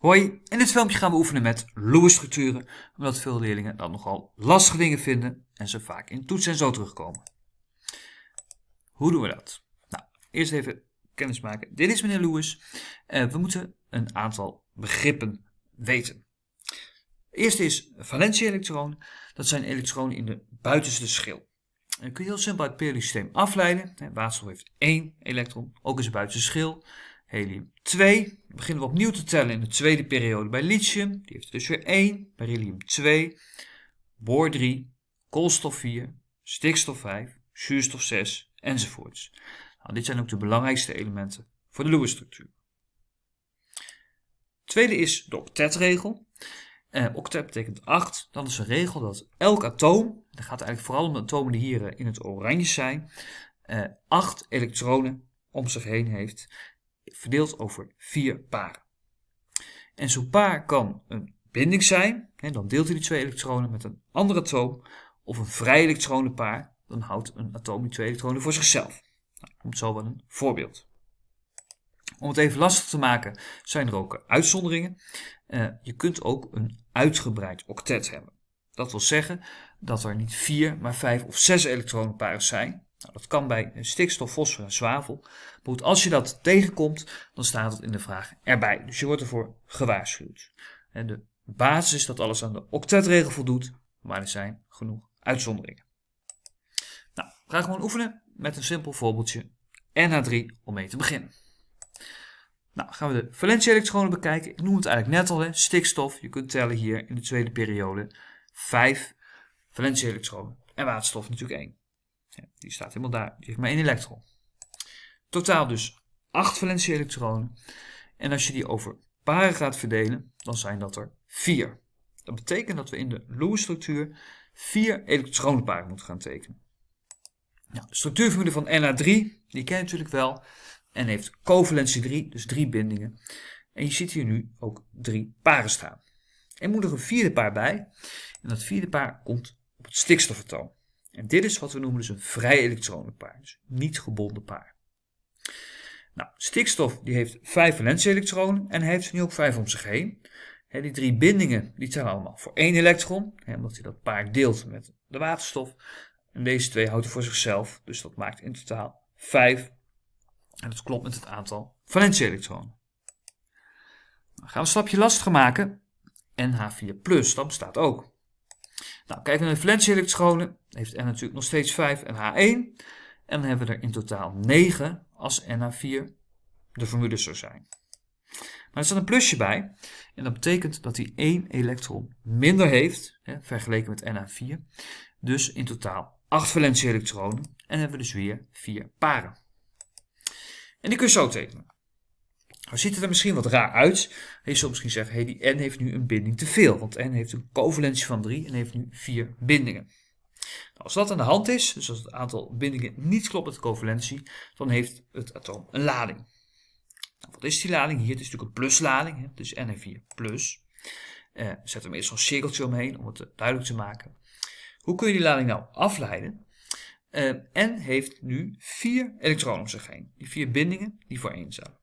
Hoi, in dit filmpje gaan we oefenen met Lewis-structuren, omdat veel leerlingen dat nogal lastige dingen vinden en ze vaak in toetsen en zo terugkomen. Hoe doen we dat? Nou, eerst even kennis maken. Dit is meneer Lewis. Eh, we moeten een aantal begrippen weten. Eerst is valentie elektroon Dat zijn elektronen in de buitenste schil. En dat kun je heel simpel uit het periodisch systeem afleiden. Waterstof heeft één elektron, ook is zijn buitenste schil helium 2. beginnen we opnieuw te tellen in de tweede periode bij lithium. Die heeft er dus weer 1. Beryllium 2. Boor 3. Koolstof 4. Stikstof 5. Zuurstof 6. Enzovoorts. Nou, dit zijn ook de belangrijkste elementen voor de Lewis-structuur. Tweede is de octetregel. Eh, octet betekent 8. Dan is een regel dat elk atoom, dat gaat eigenlijk vooral om de atomen die hier eh, in het oranje zijn, eh, 8 elektronen om zich heen heeft verdeeld over vier paren. En zo'n paar kan een binding zijn, hè, dan deelt hij die twee elektronen met een ander atoom, of een vrij elektronenpaar, dan houdt een atoom die twee elektronen voor zichzelf. komt nou, zo wel een voorbeeld. Om het even lastig te maken zijn er ook uitzonderingen. Eh, je kunt ook een uitgebreid octet hebben. Dat wil zeggen dat er niet vier, maar vijf of zes elektronenparen zijn, nou, dat kan bij stikstof, fosfor en zwavel. Maar goed, als je dat tegenkomt, dan staat het in de vraag erbij. Dus je wordt ervoor gewaarschuwd. En de basis is dat alles aan de octetregel voldoet, maar er zijn genoeg uitzonderingen. Nou, we gaan gewoon oefenen met een simpel voorbeeldje NH3 om mee te beginnen. Nou, gaan we de valentie-elektronen bekijken. Ik noem het eigenlijk net al, stikstof. Je kunt tellen hier in de tweede periode 5 valentie-elektronen en waterstof natuurlijk 1. Ja, die staat helemaal daar. Die heeft maar één elektron. Totaal dus 8 valentie-elektronen. En als je die over paren gaat verdelen, dan zijn dat er vier. Dat betekent dat we in de Lewis-structuur 4 elektronenparen moeten gaan tekenen. Nou, de structuurformule van Na3, die ken je natuurlijk wel. En heeft covalentie 3, dus drie bindingen. En je ziet hier nu ook drie paren staan. Er moet er een vierde paar bij. En dat vierde paar komt op het stikstofatoom. En dit is wat we noemen dus een vrij elektronenpaar, dus niet gebonden paar. Nou, stikstof die heeft vijf valentie en heeft ze nu ook vijf om zich heen. die drie bindingen die zijn allemaal voor één elektron, omdat hij dat paar deelt met de waterstof. En deze twee houdt hij voor zichzelf, dus dat maakt in totaal vijf. En dat klopt met het aantal valentieelektronen. Dan gaan we een stapje lastiger maken. NH4+, dat bestaat ook. Nou, kijken we naar de elektronen. heeft N natuurlijk nog steeds 5 en H1. En dan hebben we er in totaal 9 als na 4 de formule zou zijn. Maar er staat een plusje bij. En dat betekent dat hij 1 elektron minder heeft, hè, vergeleken met NH4. Dus in totaal 8 valentie-elektronen. En hebben we dus weer 4 paren. En die kun je zo tekenen. Nou ziet het er misschien wat raar uit. Je zult misschien zeggen, hey, die n heeft nu een binding te veel. Want n heeft een covalentie van 3 en heeft nu 4 bindingen. Nou, als dat aan de hand is, dus als het aantal bindingen niet klopt met de covalentie, dan heeft het atoom een lading. Nou, wat is die lading? Hier het is natuurlijk een pluslading, hè? dus n en 4 plus. Eh, zet er eerst zo'n cirkeltje omheen om het duidelijk te maken. Hoe kun je die lading nou afleiden? Eh, n heeft nu 4 elektronen om zich heen. Die vier bindingen die voor één zijn.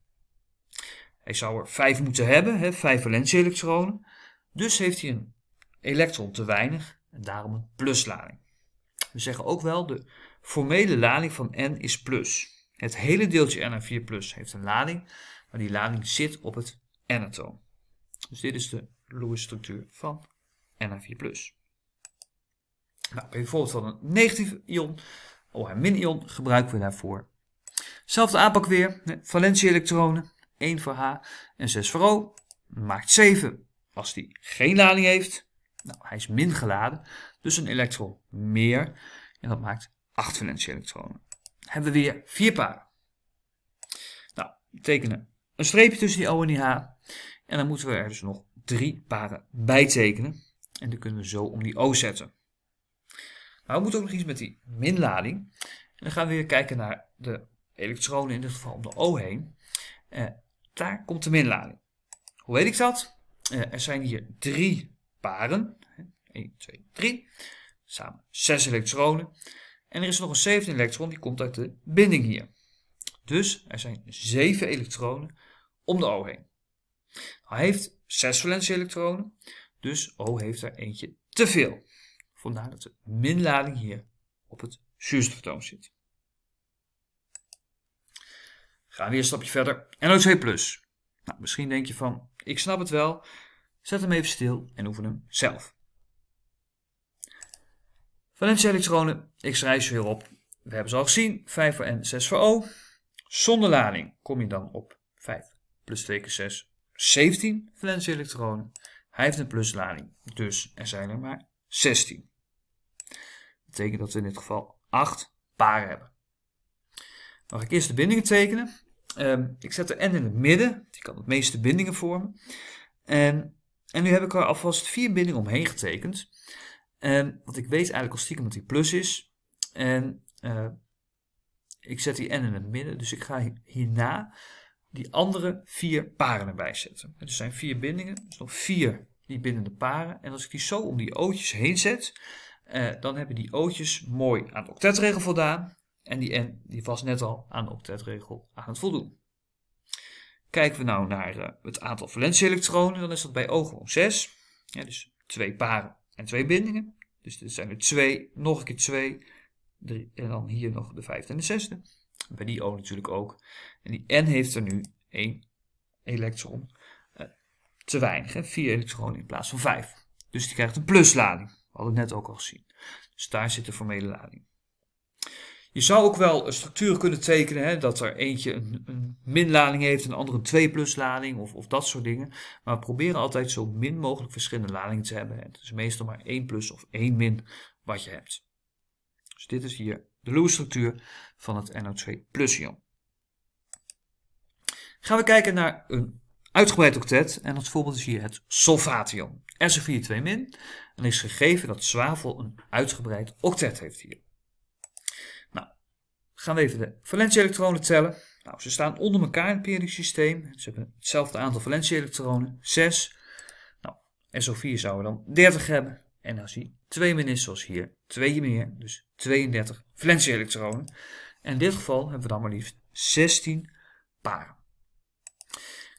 Hij zou er 5 moeten hebben, 5 vijf valentie-elektronen. Dus heeft hij een elektron te weinig en daarom een pluslading. We zeggen ook wel, de formele lading van N is plus. Het hele deeltje Na4 heeft een lading, maar die lading zit op het N-atoom. Dus dit is de Lewis-structuur van Na4 plus. Nou, bijvoorbeeld van een negatief ion of oh, een ion gebruiken we daarvoor. Zelfde aanpak weer, valentie-elektronen. 1 voor H en 6 voor O maakt 7. Als die geen lading heeft, nou, hij is min geladen, dus een elektron meer. En dat maakt 8 valentie elektronen. hebben we weer 4 paren. Nou, we tekenen een streepje tussen die O en die H. En dan moeten we er dus nog 3 paren bij tekenen. En die kunnen we zo om die O zetten. Nou, we moeten ook nog iets met die minlading. En dan gaan we weer kijken naar de elektronen, in dit geval om de O heen. Eh, daar komt de minlading. Hoe weet ik dat? Eh, er zijn hier drie paren. 1, 2, 3. Samen 6 elektronen. En er is nog een zevende elektron, die komt uit de binding hier. Dus er zijn 7 elektronen om de O heen. Hij heeft 6 valentie-elektronen, dus O heeft er eentje te veel. Vandaar dat de minlading hier op het zuurstofatoom zit. Ga weer een stapje verder en OC+. Nou, misschien denk je van, ik snap het wel. Zet hem even stil en oefen hem zelf. Valente elektronen, ik schrijf ze weer op. We hebben ze al gezien, 5 voor N, 6 voor O. Zonder lading kom je dan op 5 plus 2 keer 6, 17 valente elektronen. Hij heeft een pluslading, dus er zijn er maar 16. Dat betekent dat we in dit geval 8 paren hebben. Dan ga ik eerst de bindingen tekenen. Ehm, ik zet de N in het midden, die kan het meeste bindingen vormen. Ehm, en nu heb ik er alvast vier bindingen omheen getekend. En, ehm, want ik weet eigenlijk al stiekem dat die plus is. En eh, ik zet die N in het midden, dus ik ga hierna die andere vier paren erbij zetten. Het dus er zijn vier bindingen, dus nog vier die bindende paren. En als ik die zo om die ootjes heen zet, eh, dan hebben die ootjes mooi aan de octetregel voldaan. En die N die was net al aan de octetregel aan het voldoen. Kijken we nou naar eh, het aantal valentie-elektronen, dan is dat bij O gewoon 6. Ja, dus twee paren en twee bindingen. Dus er zijn er twee, nog een keer twee. Drie, en dan hier nog de vijfde en de zesde. Bij die O natuurlijk ook. En die N heeft er nu één elektron eh, te weinig. Hè? Vier elektronen in plaats van vijf. Dus die krijgt een pluslading. We hadden het net ook al gezien. Dus daar zit de formele lading. Je zou ook wel een structuur kunnen tekenen, hè, dat er eentje een, een minlading heeft en de andere een 2 plus lading of, of dat soort dingen. Maar we proberen altijd zo min mogelijk verschillende ladingen te hebben. Het is meestal maar 1 plus of 1 min wat je hebt. Dus dit is hier de Lewis structuur van het NO2 plus ion. Gaan we kijken naar een uitgebreid octet en als voorbeeld is hier het sulfation. SO4-2- en is gegeven dat zwavel een uitgebreid octet heeft hier gaan we even de valentie-elektronen tellen. Nou, ze staan onder elkaar in het periodisch systeem. Ze hebben hetzelfde aantal valentie-elektronen, 6. Nou, SO4 zouden we dan 30 hebben. En als je 2 min zoals hier, 2 meer, dus 32 valentie-elektronen. En in dit geval hebben we dan maar liefst 16 paren.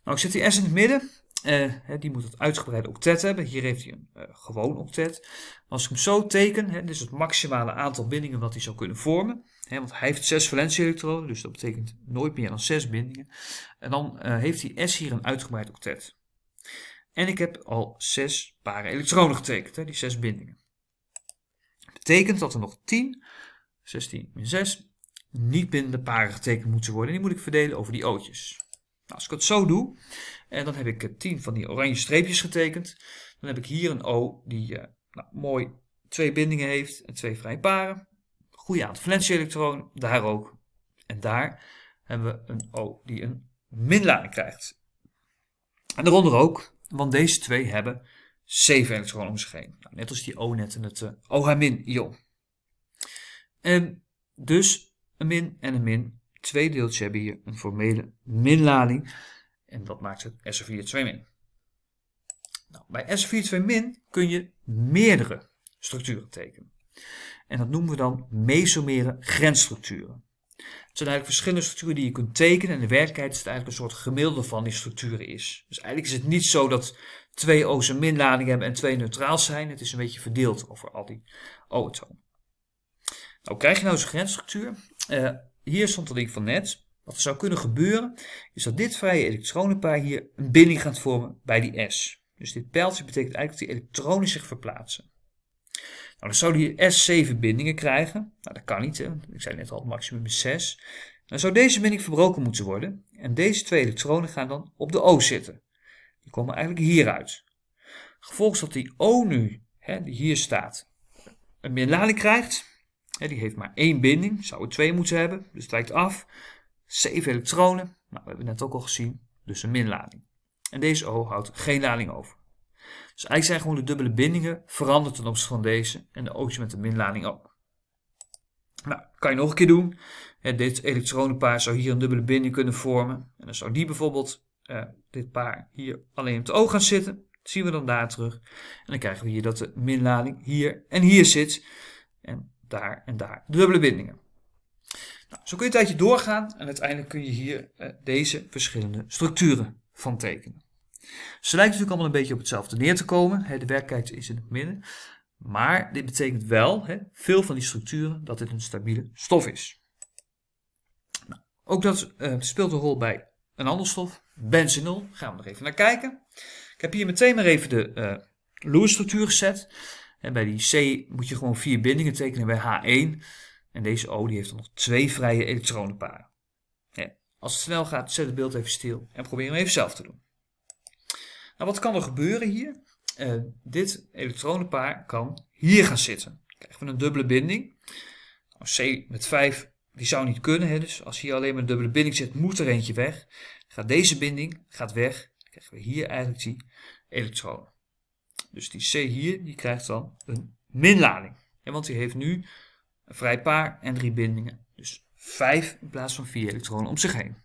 Nou, ik zet die S in het midden. Eh, die moet het uitgebreide octet hebben. Hier heeft hij een eh, gewoon octet. Als ik hem zo teken, hè, dit is het maximale aantal bindingen wat hij zou kunnen vormen. Hè, want hij heeft zes valentie-elektronen, dus dat betekent nooit meer dan zes bindingen. En dan eh, heeft hij S hier een uitgebreid octet. En ik heb al zes paren elektronen getekend, hè, die zes bindingen. Dat betekent dat er nog 10, 16 min 6, niet bindende paren getekend moeten worden. En die moet ik verdelen over die ootjes. Nou, als ik het zo doe, en eh, dan heb ik 10 eh, van die oranje streepjes getekend. Dan heb ik hier een O die eh, nou, mooi twee bindingen heeft en twee vrije paren. Goede aantal valentieelektronen, daar ook. En daar hebben we een O die een minlading krijgt. En daaronder ook, want deze twee hebben 7 elektronen om zich heen. Nou, net als die O net in het uh, OH-ion. En ehm, dus een min en een min twee deeltjes hebben hier een formele minlading. En dat maakt het SO4-2 min. Nou, bij so 42 min kun je meerdere structuren tekenen. En dat noemen we dan mesomere grensstructuren. Het zijn eigenlijk verschillende structuren die je kunt tekenen. En de werkelijkheid is het eigenlijk een soort gemiddelde van die structuren is. Dus eigenlijk is het niet zo dat twee O's een minlading hebben en twee neutraal zijn. Het is een beetje verdeeld over al die O-atomen. Nou, krijg je nou zo'n grensstructuur? Eh, hier stond dat ik van net, wat er zou kunnen gebeuren, is dat dit vrije elektronenpaar hier een binding gaat vormen bij die S. Dus dit pijltje betekent eigenlijk dat die elektronen zich verplaatsen. Nou, dan zou die S 7 bindingen krijgen. Nou, dat kan niet, hè? ik zei net al, maximum is 6. Dan zou deze binding verbroken moeten worden. En deze twee elektronen gaan dan op de O zitten. Die komen eigenlijk hieruit. Gevolgens dat die O nu, hè, die hier staat, een lading krijgt, die heeft maar één binding, zou er twee moeten hebben, dus het wijkt af. Zeven elektronen, nou, we hebben net ook al gezien, dus een minlading. En deze O houdt geen lading over. Dus eigenlijk zijn gewoon de dubbele bindingen veranderd ten opzichte van deze en de O'tje met de minlading ook. Nou, kan je nog een keer doen. dit elektronenpaar zou hier een dubbele binding kunnen vormen. En dan zou die bijvoorbeeld, eh, dit paar, hier alleen op de O gaan zitten. Dat zien we dan daar terug. En dan krijgen we hier dat de minlading hier en hier zit. En daar en daar. Dubbele bindingen. Nou, zo kun je een tijdje doorgaan en uiteindelijk kun je hier eh, deze verschillende structuren van tekenen. Ze lijken natuurlijk allemaal een beetje op hetzelfde neer te komen. Hè, de werkelijkheid is in het midden. Maar dit betekent wel, hè, veel van die structuren, dat dit een stabiele stof is. Nou, ook dat eh, speelt een rol bij een ander stof, benzenol. Gaan we nog even naar kijken. Ik heb hier meteen maar even de uh, eh, structuur gezet. En bij die C moet je gewoon vier bindingen tekenen bij H1. En deze O die heeft dan nog twee vrije elektronenparen. als het snel gaat, zet het beeld even stil en probeer hem even zelf te doen. Nou, wat kan er gebeuren hier? Eh, dit elektronenpaar kan hier gaan zitten. Dan krijgen we een dubbele binding. Nou, C met 5, die zou niet kunnen. Hè? Dus als hier alleen maar een dubbele binding zit, moet er eentje weg. Gaat deze binding gaat weg. Dan krijgen we hier eigenlijk die elektronen. Dus die C hier, die krijgt dan een minlading. want die heeft nu een vrij paar en drie bindingen. Dus 5 in plaats van 4 elektronen om zich heen.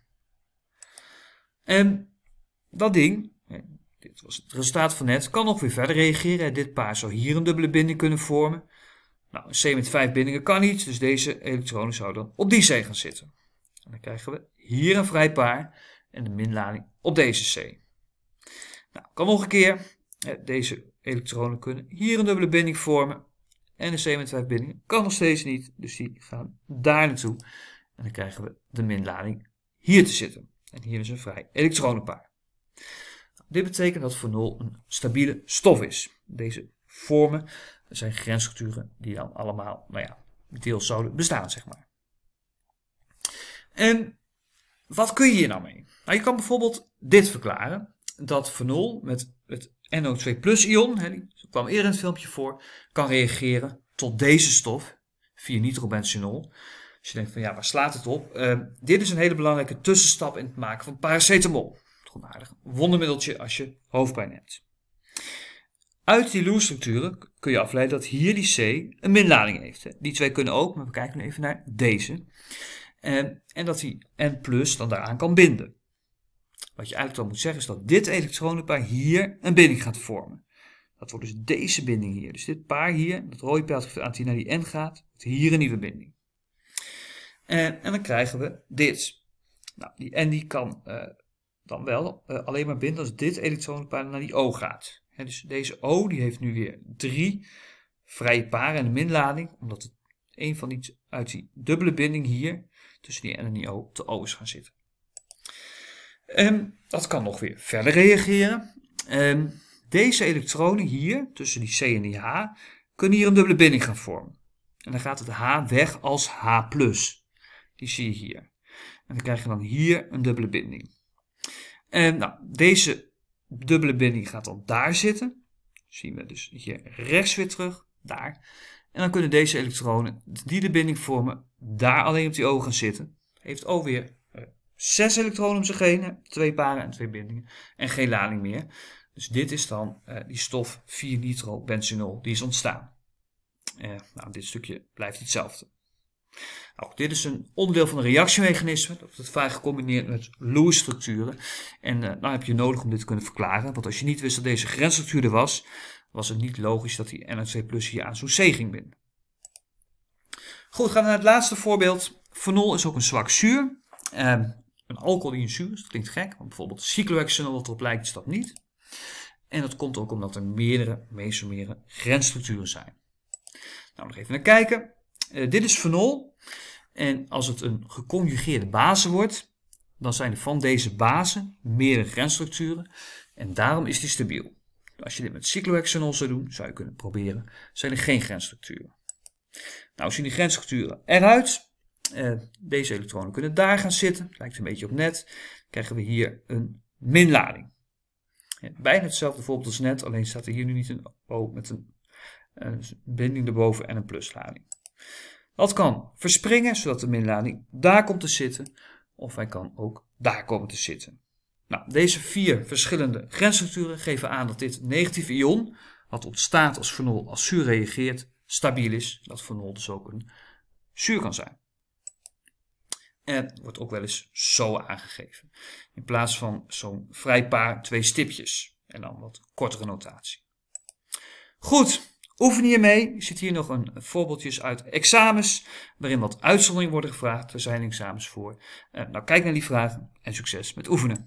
En dat ding, dit was het resultaat van net, kan nog weer verder reageren. Dit paar zou hier een dubbele binding kunnen vormen. Nou, een C met 5 bindingen kan niet, dus deze elektronen zouden dan op die C gaan zitten. En dan krijgen we hier een vrij paar en de minlading op deze C. Nou, kan nog een keer. Deze elektronen kunnen hier een dubbele binding vormen. En de C met 5 bindingen kan nog steeds niet, dus die gaan daar naartoe. En dan krijgen we de minlading hier te zitten. En hier is een vrij elektronenpaar. Dit betekent dat fenol een stabiele stof is. Deze vormen zijn grensstructuren die dan allemaal, nou ja, deels zouden bestaan, zeg maar. En wat kun je hier nou mee? Nou, je kan bijvoorbeeld dit verklaren. Dat fenol met NO2 plus ion, hè, die kwam eerder in het filmpje voor, kan reageren tot deze stof, via nitrobenzenol. Dus je denkt van ja, waar slaat het op? Ehm, dit is een hele belangrijke tussenstap in het maken van paracetamol. Toch een aardig wondermiddeltje als je hoofdpijn hebt. Uit die loerstructuren kun je afleiden dat hier die C een minlading heeft. Hè. Die twee kunnen ook, maar we kijken nu even naar deze. Ehm, en dat die N plus dan daaraan kan binden. Wat je eigenlijk wel moet zeggen is dat dit elektronenpaar hier een binding gaat vormen. Dat wordt dus deze binding hier. Dus dit paar hier, dat rode pijltje die naar die N gaat, wordt hier een nieuwe binding. En, eh, en dan krijgen we dit. Nou, die N die kan eh, dan wel eh, alleen maar binden als dit elektronenpaar naar die O gaat. dus deze O die heeft nu weer drie vrije paren en een minlading, omdat het een van die uit die dubbele binding hier tussen die N en die O te O is gaan zitten. Um, dat kan nog weer verder reageren. Ehm, deze elektronen hier, tussen die C en die H, kunnen hier een dubbele binding gaan vormen. En dan gaat het H weg als H+. Die zie je hier. En dan krijg je dan hier een dubbele binding. En ehm, nou, deze dubbele binding gaat dan daar zitten. Zien we dus hier rechts weer terug, daar. En dan kunnen deze elektronen die de binding vormen, daar alleen op die ogen zitten. Heeft alweer zes elektronen om zich heen, twee paren en twee bindingen en geen lading meer. Dus dit is dan eh, die stof 4-nitrobenzenol die is ontstaan. Eh, nou, dit stukje blijft hetzelfde. Nou, dit is een onderdeel van een reactiemechanisme. Dat wordt vaak gecombineerd met Lewis-structuren. En dan eh, nou heb je nodig om dit te kunnen verklaren. Want als je niet wist dat deze grensstructuur er was, was het niet logisch dat die NC plus hier aan zo'n C ging binden. Goed, gaan we naar het laatste voorbeeld. Fenol is ook een zwak zuur. Ehm, een alcohol in een zuur Dat klinkt gek, want bijvoorbeeld cyclohexanol wat erop lijkt is dat niet. En dat komt ook omdat er meerdere mesomere grensstructuren zijn. Nou, nog even naar kijken. Eh, dit is fenol. En als het een geconjugeerde base wordt, dan zijn er van deze bazen meerdere grensstructuren. En daarom is die stabiel. Als je dit met cyclohexanol zou doen, zou je kunnen proberen, zijn er geen grensstructuren. Nou zien die grensstructuren eruit deze eh, elektronen kunnen daar gaan zitten. Lijkt een beetje op net. Dan krijgen we hier een minlading. bijna hetzelfde voorbeeld als net, alleen staat er hier nu niet een O met een, binding erboven en een pluslading. Dat kan verspringen, zodat de minlading daar komt te zitten. Of hij kan ook daar komen te zitten. Nou, deze vier verschillende grensstructuren geven aan dat dit negatieve ion, wat ontstaat als fenol als zuur reageert, stabiel is. Dat fenol dus ook een zuur kan zijn. En wordt ook wel eens zo aangegeven. In plaats van zo'n vrij paar, twee stipjes. En dan wat kortere notatie. Goed, oefen hiermee. Je ziet hier nog een voorbeeldjes uit examens. Waarin wat uitzonderingen worden gevraagd. Er zijn examens voor. Eh, nou, kijk naar die vragen en succes met oefenen.